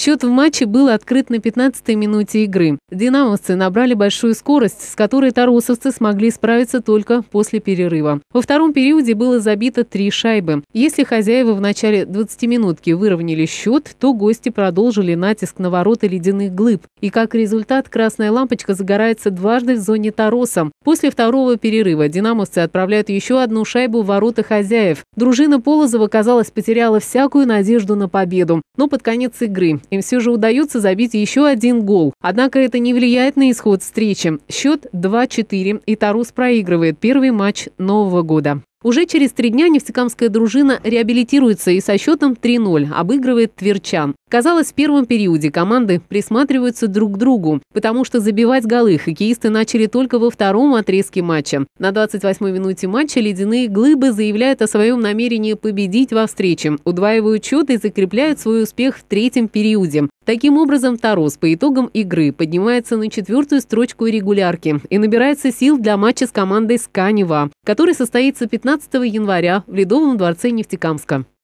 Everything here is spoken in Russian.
Счет в матче был открыт на 15-й минуте игры. «Динамовцы» набрали большую скорость, с которой тарусовцы смогли справиться только после перерыва. Во втором периоде было забито три шайбы. Если хозяева в начале 20-минутки выровняли счет, то гости продолжили натиск на ворота ледяных глыб. И как результат, красная лампочка загорается дважды в зоне тароса. После второго перерыва «Динамовцы» отправляют еще одну шайбу в ворота хозяев. Дружина Полозова, казалось, потеряла всякую надежду на победу. Но под конец игры им все же удается забить еще один гол. Однако это не влияет на исход встречи. Счет 2-4 и Тарус проигрывает первый матч Нового года. Уже через три дня нефтекамская дружина реабилитируется и со счетом 3-0 обыгрывает тверчан. Казалось, в первом периоде команды присматриваются друг к другу, потому что забивать голы хоккеисты начали только во втором отрезке матча. На 28-й минуте матча ледяные глыбы заявляют о своем намерении победить во встрече, удваивают счет и закрепляют свой успех в третьем периоде. Таким образом, Тарос по итогам игры поднимается на четвертую строчку регулярки и набирается сил для матча с командой «Сканева», который состоится 15 января в Ледовом дворце Нефтекамска.